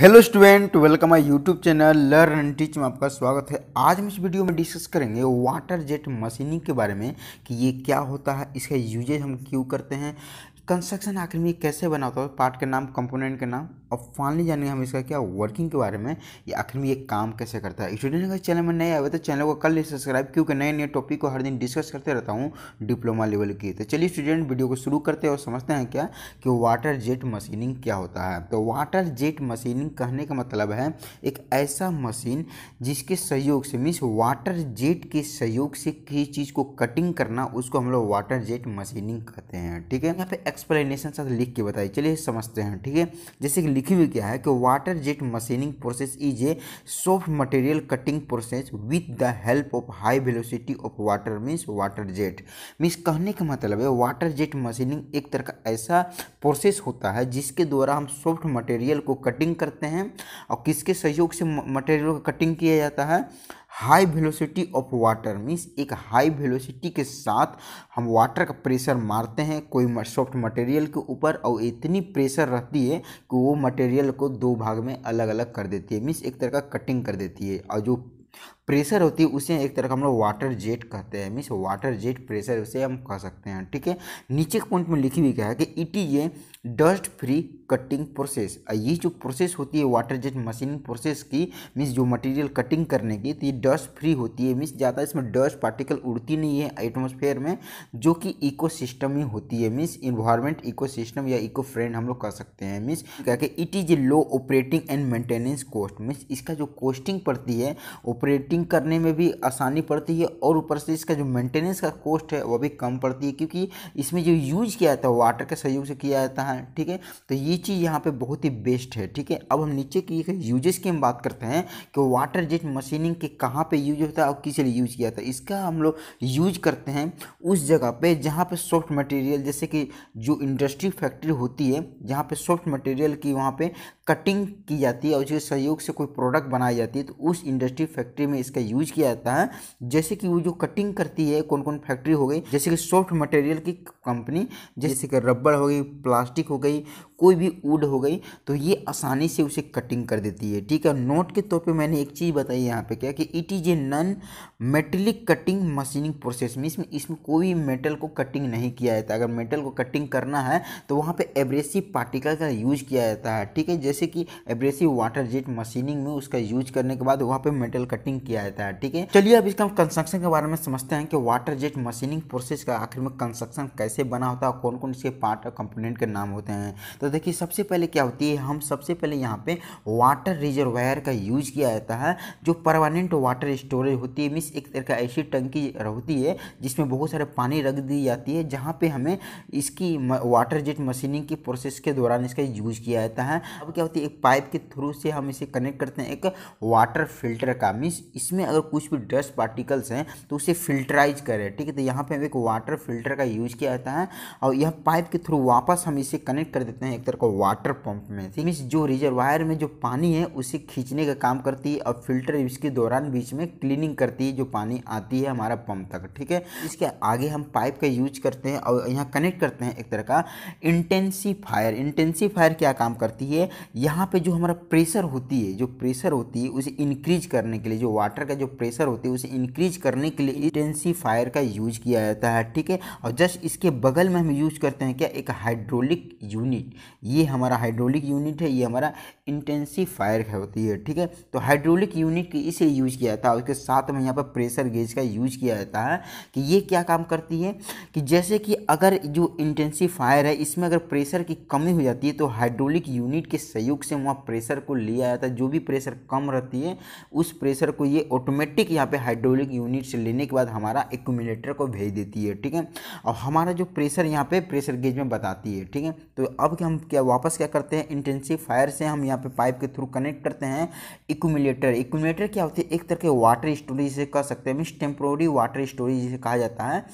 hello student welcome my YouTube channel learn and teach में आपका स्वागत है आज हम इस वीडियो में डिस्कस करेंगे वाटर जेट मशीनिंग के बारे में कि ये क्या होता है इसका यूजेज हम क्यों करते हैं कंस्ट्रक्शन आखिर में कैसे बनाता है पार्ट के नाम कंपोनेंट के नाम अब फाइनली जानेंगे हम इसका क्या वर्किंग के बारे में या आखिर में ये काम कैसे करता है स्टूडेंट अगर चैनल में नए आए तो चैनल को कल ले सब्सक्राइब क्योंकि नए नए टॉपिक को हर दिन डिस्कस करते रहता हूँ डिप्लोमा लेवल की तो चलिए स्टूडेंट वीडियो को शुरू करते हैं और समझते हैं क्या कि वाटर जेट मशीनिंग क्या होता है तो वाटर जेट मशीनिंग कहने का मतलब है एक ऐसा मशीन जिसके सहयोग से मीन्स वाटर जेट के सहयोग से किसी चीज़ को कटिंग करना उसको हम लोग वाटर जेट मशीनिंग कहते हैं ठीक है यहाँ पर एक्सप्लेनेशन साथ लिख के बताइए चलिए समझते हैं ठीक है जैसे कि लिखी हुई क्या है कि water jet machining process is a soft material cutting process with the help of high velocity of water means water jet means कहने का मतलब है वाटर जेट मशीनिंग एक तरह का ऐसा प्रोसेस होता है जिसके द्वारा हम सॉफ्ट मटेरियल को कटिंग करते हैं और किसके सहयोग से मटेरियल को कटिंग किया जाता है high velocity of water means एक हाई वेलोसिटी के साथ हम वाटर का प्रेशर मारते हैं कोई सॉफ्ट मटेरियल के ऊपर और इतनी प्रेशर रहती है कि वो मटेरियल को दो भाग में अलग अलग कर देती है मीन्स एक तरह का कटिंग कर देती है और जो प्रेशर होती है उसे एक तरह का हम लोग वाटर जेट कहते हैं मीन्स वाटर जेट प्रेशर उसे हम कह सकते हैं ठीक है नीचे के पॉइंट में लिखी हुई क्या है कि it is a dust free cutting process ये जो प्रोसेस होती है वाटर जेट मशीन प्रोसेस की मीन्स जो मटेरियल कटिंग करने की तो ये डस्ट फ्री होती है मीन्स ज़्यादा इसमें डस्ट पार्टिकल उड़ती नहीं है एटमोसफेयर में जो कि इकोसिस्टम ही होती है मीन्स इन्वायरमेंट इकोसिस्टम या इको फ्रेंड हम लोग कह सकते हैं मीन्स क्या कि it is a low operating and maintenance cost means इसका जो कॉस्टिंग पड़ती है ऑपरेटिंग करने में भी आसानी पड़ती है और ऊपर से इसका जो मेंटेनेंस का कॉस्ट है वह भी कम पड़ती है क्योंकि इसमें जो यूज किया जाता है वाटर के सहयोग से किया जाता है ठीक है तो ये चीज़ यहाँ पे बहुत ही बेस्ट है ठीक है अब हम नीचे की यूजेस की हम बात करते हैं कि वाटर जेट मशीनिंग के कहाँ पे यूज होता है और किस लिए यूज किया था इसका हम लोग यूज करते हैं उस जगह पे जहाँ पे सॉफ्ट मटेरियल जैसे कि जो इंडस्ट्री फैक्ट्री होती है जहाँ पे सॉफ्ट मटेरियल की वहाँ पे कटिंग की जाती है और उसके सहयोग से कोई प्रोडक्ट बनाई जाती है तो उस इंडस्ट्री फैक्ट्री में इसका यूज किया जाता है जैसे कि वो जो कटिंग करती है कौन कौन फैक्ट्री हो गई जैसे कि सॉफ्ट मटेरियल की कंपनी जैसे कि रबड़ हो गई प्लास्टिक हो गई कोई भी भी वुड हो गई तो ये आसानी से उसे कटिंग कर देती है ठीक है नोट के तौर पे मैंने एक चीज़ बताई यहाँ पे क्या कि it is a non metallic cutting machining process में इसमें इसमें कोई मेटल को कटिंग नहीं किया जाता अगर मेटल को कटिंग करना है तो वहाँ पर एब्रेसिव पार्टिकल का यूज किया जाता है ठीक है जैसे कि एब्रेसिव वाटर जेट मशीनिंग में उसका यूज करने के बाद वहाँ पर मेटल कटिंग किया जाता है ठीक है चलिए अब इसका हम कंस्ट्रक्शन के बारे में समझते हैं कि वाटर जेट मशीनिंग प्रोसेस का आखिर में कंस्ट्रक्शन कैसे बना होता है कौन कौन इसके पार्ट और कंपोनेंट के नाम होते हैं तो देखिए देखिए सबसे पहले क्या होती है हम सबसे पहले यहाँ पे वाटर रिजर्वायर का यूज किया जाता है जो परमानेंट वाटर स्टोरेज होती है मीन्स एक तरह का ऐसी टंकी होती है जिसमें बहुत सारे पानी रख दी जाती है जहाँ पे हमें इसकी वाटर जेट मशीनिंग की प्रोसेस के दौरान इसका यूज किया जाता है अब क्या होती है एक पाइप के थ्रू से हम इसे कनेक्ट करते हैं एक वाटर फिल्टर का मीन्स इसमें अगर कुछ भी डस्ट पार्टिकल्स हैं तो उसे फिल्टराइज करें ठीक है तो यहाँ पर हम एक वाटर फिल्टर का यूज किया जाता है और यह पाइप के थ्रू वापस हम इसे कनेक्ट कर देते हैं एक तरह को वाटर पंप में थी मीन्स जो रिजर्वायर में जो पानी है उसे खींचने का काम करती है और फिल्टर इसके दौरान बीच में क्लीनिंग करती है जो पानी आती है हमारा पंप तक ठीक है इसके आगे हम पाइप का यूज करते हैं और यहाँ कनेक्ट करते हैं एक तरह का इंटेंसीफायर इंटेंसीफायर क्या काम करती है यहाँ पे जो हमारा प्रेशर होती है जो प्रेशर होती है उसे इंक्रीज करने के लिए जो वाटर का जो प्रेशर होती है उसे इंक्रीज करने के लिए इंटेंसीफायर का यूज किया जाता है ठीक है और जस्ट इसके बगल में हम यूज करते हैं क्या एक हाइड्रोलिक यूनिट ये हमारा हाइड्रोलिक यूनिट है ये हमारा इंटेंसीफायर होती है ठीक है तो हाइड्रोलिक यूनिट इसे यूज किया जाता है उसके साथ में यहाँ पर प्रेशर गेज का यूज किया जाता है कि ये क्या काम करती है कि जैसे कि अगर जो इंटेंसीफायर है इसमें अगर प्रेशर की कमी हो जाती है तो हाइड्रोलिक यूनिट के सहयोग से वहाँ प्रेशर को लिया जाता है जो भी प्रेशर कम रहती है उस प्रेशर को ये ऑटोमेटिक यहाँ पे हाइड्रोलिक यूनिट से लेने के बाद हमारा एक्यूमिलेटर को भेज देती है ठीक है और हमारा जो प्रेशर यहाँ पे प्रेशर गेज में बताती है ठीक है तो अब हम क्या वापस क्या करते हैं इंटेंसिव फायर से हम यहाँ पे पाइप के थ्रू कनेक्ट करते हैं इक्यूमिलेटर इक्यूमिलेटर क्या होती है एक तरह के वाटर स्टोरेज से कह सकते हैं मीन्स टेम्प्रोरी वाटर स्टोरेज जिसे कहा जाता है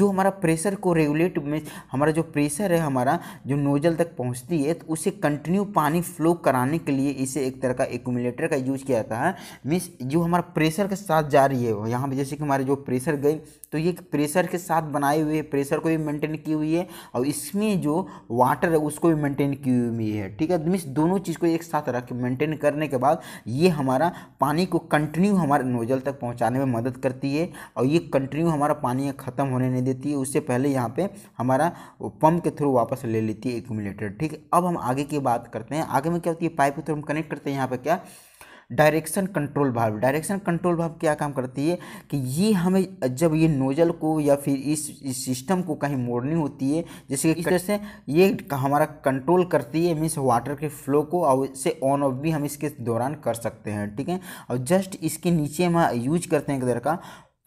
जो हमारा प्रेशर को रेगुलेट में हमारा जो प्रेशर है हमारा जो नोजल तक पहुँचती है तो उसे कंटिन्यू पानी फ्लो कराने के लिए इसे एक तरह का इक्यूमिलेटर का यूज़ किया जाता है मीन्स जो हमारा प्रेशर के साथ जा रही है यहाँ पर जैसे कि हमारे जो प्रेशर गई तो ये प्रेशर के साथ बनाए हुए है प्रेशर को भी मेंटेन की हुई है और इसमें जो वाटर है उसको भी मेंटेन की हुई है ठीक है मीन्स दोनों चीज़ को एक साथ रख मेंटेन करने के बाद ये हमारा पानी को कंटिन्यू हमारे नोजल तक पहुँचाने में मदद करती है और ये कंटिन्यू हमारा पानी ख़त्म होने नहीं देती है उससे पहले यहाँ पर हमारा पंप के थ्रू वापस ले लेती है एकुमुलेटर ठीक है अब हम आगे की बात करते हैं आगे में क्या होती है पाइप के थ्रू हम कनेक्ट करते हैं यहाँ पर क्या direction control valve direction control valve क्या काम करती है कि ये हमें जब ये नोजल को या फिर इस, सिस्टम को कहीं मोड़नी होती है जैसे कि तरह से ये हमारा कंट्रोल करती है मीन्स वाटर के फ्लो को और इसे ऑन ऑफ भी हम इसके दौरान कर सकते हैं ठीक है और जस्ट इसके नीचे हम यूज करते हैं एक का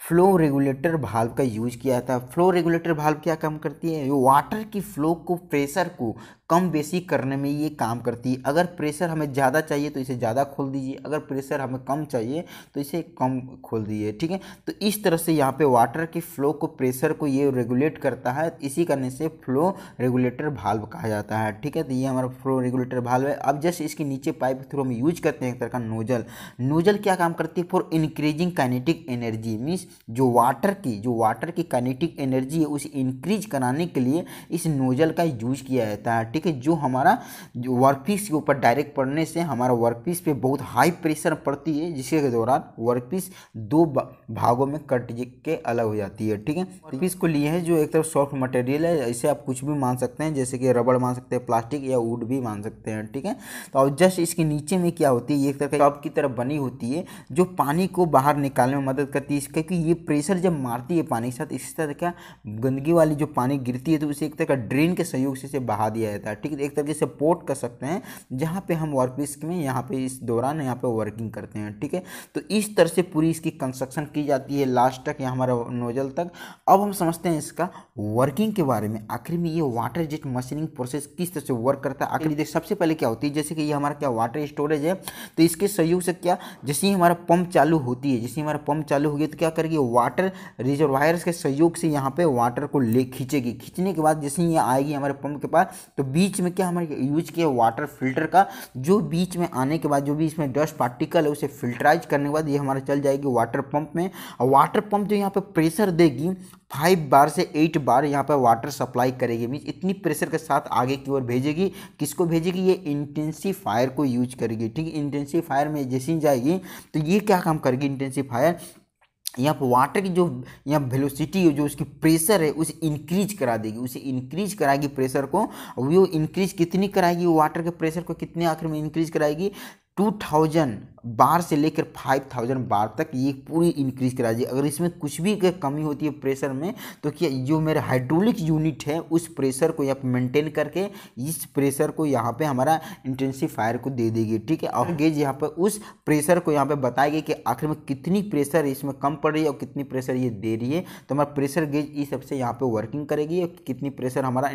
फ्लो रेगुलेटर भाल्व का यूज किया था फ्लो रेगुलेटर भाल्व क्या काम करती है वाटर की फ्लो को प्रेशर को कम बेसी करने में ये काम करती है अगर प्रेशर हमें ज़्यादा चाहिए तो इसे ज़्यादा खोल दीजिए अगर प्रेशर हमें कम चाहिए तो इसे कम खोल दीजिए ठीक है तो इस तरह से यहाँ पे वाटर के फ्लो को प्रेशर को ये रेगुलेट करता है इसी करने से फ्लो रेगुलेटर भाल्व कहा जाता है ठीक है तो ये हमारा फ्लो रेगुलेटर भाल्व है अब जस्ट इसके नीचे पाइप थ्रू हम यूज करते हैं एक तरह का नोजल नोजल क्या काम करती है for increasing kinetic energy means जो वाटर की जो वाटर की काइनेटिक एनर्जी है उसे इंक्रीज कराने के लिए इस नोजल का यूज किया जाता है ठीक है जो हमारा वर्क पीस के ऊपर डायरेक्ट पड़ने से हमारा वर्क पीस पे बहुत हाई प्रेशर पड़ती है जिसके दौरान वर्क पीस दो भागों में कट के अलग हो जाती है ठीक है वर्क पीस को लिए है जो एक तरफ सॉफ्ट मटेरियल है इसे आप कुछ भी मान सकते हैं जैसे कि रबड़ मान सकते हैं प्लास्टिक या वुड भी मान सकते हैं ठीक है तो जस्ट इसके नीचे में क्या होती है एक तरफ टॉप की तरफ बनी होती है जो पानी को बाहर निकालने में मदद करती है क्योंकि ये प्रेशर जब मारती है पानी के साथ इसी तरह का गंदगी वाली जो पानी गिरती है तो उसे एक तरह का ड्रेन के सहयोग से बहा दिया जाता है रहता है ठीक है एक तरीके से पोर्ट कर सकते हैं जहाँ पे हम वर्क पीस में यहाँ पे इस दौरान यहाँ पे वर्किंग करते हैं ठीक है तो इस तरह से पूरी इसकी कंस्ट्रक्शन की जाती है लास्ट तक या हमारा नोजल तक अब हम समझते हैं इसका वर्किंग के बारे में आखिर में ये वाटर जेट मशीनिंग प्रोसेस किस तरह से वर्क करता है आखिर देख सबसे पहले क्या होती है जैसे कि ये हमारा क्या वाटर स्टोरेज है तो इसके सहयोग से क्या जैसे ही हमारा पंप चालू होती है जैसे हमारा पंप चालू हो गया तो क्या करेगी वाटर रिजर्वायर्स के सहयोग से यहाँ पे वाटर को ले खींचेगी खींचने के बाद जैसे ही ये आएगी हमारे पंप के पास तो बीच में क्या हमारे यूज किया वाटर फिल्टर का जो बीच में आने के बाद जो भी इसमें डस्ट पार्टिकल है उसे फिल्टराइज करने के बाद ये हमारा चल जाएगी वाटर पंप में और वाटर पंप जो यहाँ पर प्रेशर देगी फाइव बार से एट बार यहाँ पर वाटर सप्लाई करेगी मीन्स इतनी प्रेशर के साथ आगे की ओर भेजेगी किसको भेजेगी ये इंटेंसीफायर को यूज करेगी ठीक है इंटेंसीफायर में जैसी जाएगी तो ये क्या काम करेगी इंटेंसीफायर यहाँ पर वाटर की जो यहाँ वेलोसिटी जो उसकी प्रेशर है उसे इंक्रीज करा देगी उसे इंक्रीज कराएगी प्रेशर को वो इंक्रीज कितनी कराएगी वाटर के प्रेशर को कितने आखिर में इंक्रीज कराएगी टू थाउजेंड बार से लेकर फाइव थाउजेंड बार तक ये पूरी इंक्रीज करा दी अगर इसमें कुछ भी कमी होती है प्रेशर में तो क्या जो मेरा हाइड्रोलिक यूनिट है उस प्रेशर को यहाँ मेंटेन करके इस प्रेशर को यहाँ पे हमारा फायर को दे देगी ठीक है और गेज यहाँ पर उस प्रेशर को यहाँ पे बताएगी कि आखिर में कितनी प्रेशर इसमें कम पड़ रही है और कितनी प्रेशर ये दे रही है तो हमारा प्रेशर गेज इस सबसे यहाँ पर वर्किंग करेगी और कितनी प्रेशर हमारा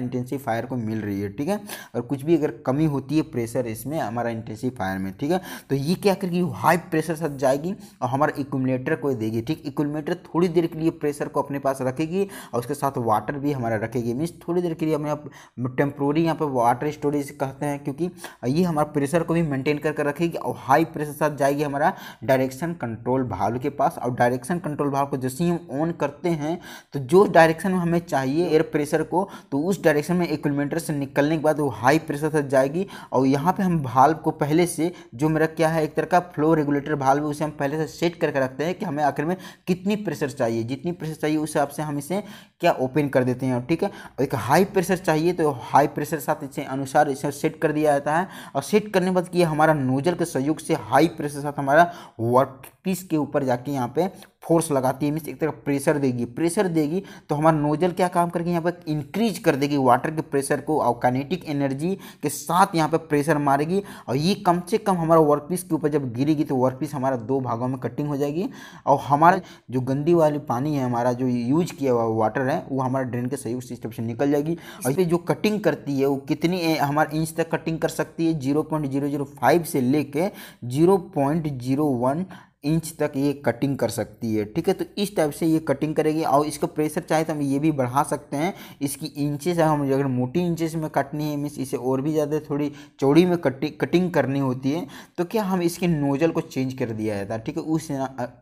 फायर को मिल रही है ठीक है और कुछ भी अगर कमी होती है प्रेशर इसमें हमारा फायर में ठीक है तो ये क्या करके हाई प्रेशर साथ जाएगी और हमारा इक्यूमलेटर को देगी ठीक इक्यूमलेटर थोड़ी देर के लिए प्रेशर को अपने पास रखेगी और उसके साथ वाटर भी हमारा रखेगी मीन्स थोड़ी देर के लिए हम यहाँ टेम्प्रोरी यहाँ पर वाटर स्टोरेज कहते हैं क्योंकि ये हमारा प्रेशर को भी मेनटेन करके रखेगी और हाई प्रेशर साथ जाएगी हमारा डायरेक्शन कंट्रोल भाव के पास और डायरेक्शन कंट्रोल भाव को जैसे ही हम ऑन करते हैं तो जो डायरेक्शन में हमें चाहिए एयर प्रेशर को तो उस डायरेक्शन में इक्यूमलेटर से निकलने के बाद वो हाई प्रेशर साथ जाएगी और यहाँ पे हम भाल्व को पहले से जो मेरा क्या है एक तरह का फ्लो रेगुलेटर भी उसे हम पहले से सेट करके रखते हैं कि हमें आखिर में कितनी प्रेशर चाहिए जितनी प्रेशर चाहिए उस हिसाब से हम इसे क्या ओपन कर देते हैं ठीक है और एक हाई प्रेशर चाहिए तो हाई प्रेशर साथ इसे अनुसार इसे सेट कर दिया जाता है और सेट करने के बाद कि हमारा नोजल के सहयोग से हाई प्रेशर साथ हमारा वर्क किस के ऊपर जाके यहाँ पे फोर्स लगाती है मीन्स एक तरह प्रेशर देगी प्रेशर देगी तो हमारा नोजल क्या काम करके यहाँ पर इंक्रीज कर देगी वाटर के प्रेशर को और काइनेटिक एनर्जी के साथ यहाँ पे प्रेशर मारेगी और ये कम से कम हमारा वर्क पीस के ऊपर जब गिरेगी तो वर्क पीस हमारा दो भागों में कटिंग हो जाएगी और हमारा जो गंदी वाली पानी है हमारा जो यूज किया हुआ वाटर है वो हमारा ड्रेन के सहयोग सिस्टम से निकल जाएगी और इस जो कटिंग करती है वो कितनी हमारे इंच तक कटिंग कर सकती है zero point zero zero five से लेकर zero point zero one inch तक ये कटिंग कर सकती है ठीक है तो इस टाइप से ये कटिंग करेगी और इसका प्रेशर चाहे तो हम ये भी बढ़ा सकते हैं इसकी इंचेस हम अगर मोटी इंचेस में काटनी है मीन्स इसे और भी ज़्यादा थोड़ी चौड़ी में कटिंग कटिंग करनी होती है तो क्या हम इसके नोज़ल को चेंज कर दिया जाता है ठीक है उस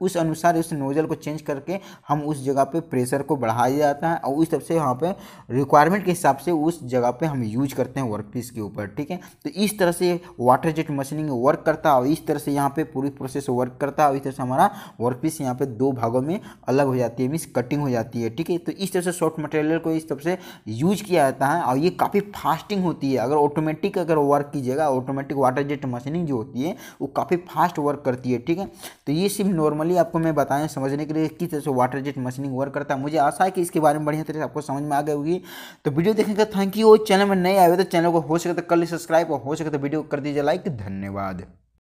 उस अनुसार उस नोज़ल को चेंज करके हम उस जगह पर प्रेशर को बढ़ाया जाता है और उस तरफ से यहाँ पर रिक्वायरमेंट के हिसाब से उस जगह पर हम यूज करते हैं वर्क पीस के ऊपर ठीक है तो इस तरह से वाटर जेट मशीनिंग वर्क करता है और इस तरह से यहाँ पर पूरी प्रोसेस वर्क करता है और इस तरह से हमारा वर्क पीस यहाँ पे दो भागों में अलग हो जाती है मीन्स कटिंग हो जाती है ठीक है तो इस तरह से सॉफ्ट मटेरियल को इस तरह से यूज किया जाता है और ये काफ़ी फास्टिंग होती है अगर ऑटोमेटिक अगर वर्क कीजिएगा ऑटोमेटिक वाटर जेट मशीनिंग जो होती है वो काफ़ी फास्ट वर्क करती है ठीक है तो ये सिर्फ नॉर्मली आपको मैं बताएं समझने के लिए किस तरह से वाटर जेट मशीनिंग वर्क करता है मुझे आशा है कि इसके बारे में बढ़िया तरीके से आपको समझ में आ गई होगी तो वीडियो देखने का थैंक यू चैनल में नए आए हुए तो चैनल को हो सके तो कल सब्सक्राइब और हो सके तो वीडियो कर दीजिए लाइक धन्यवाद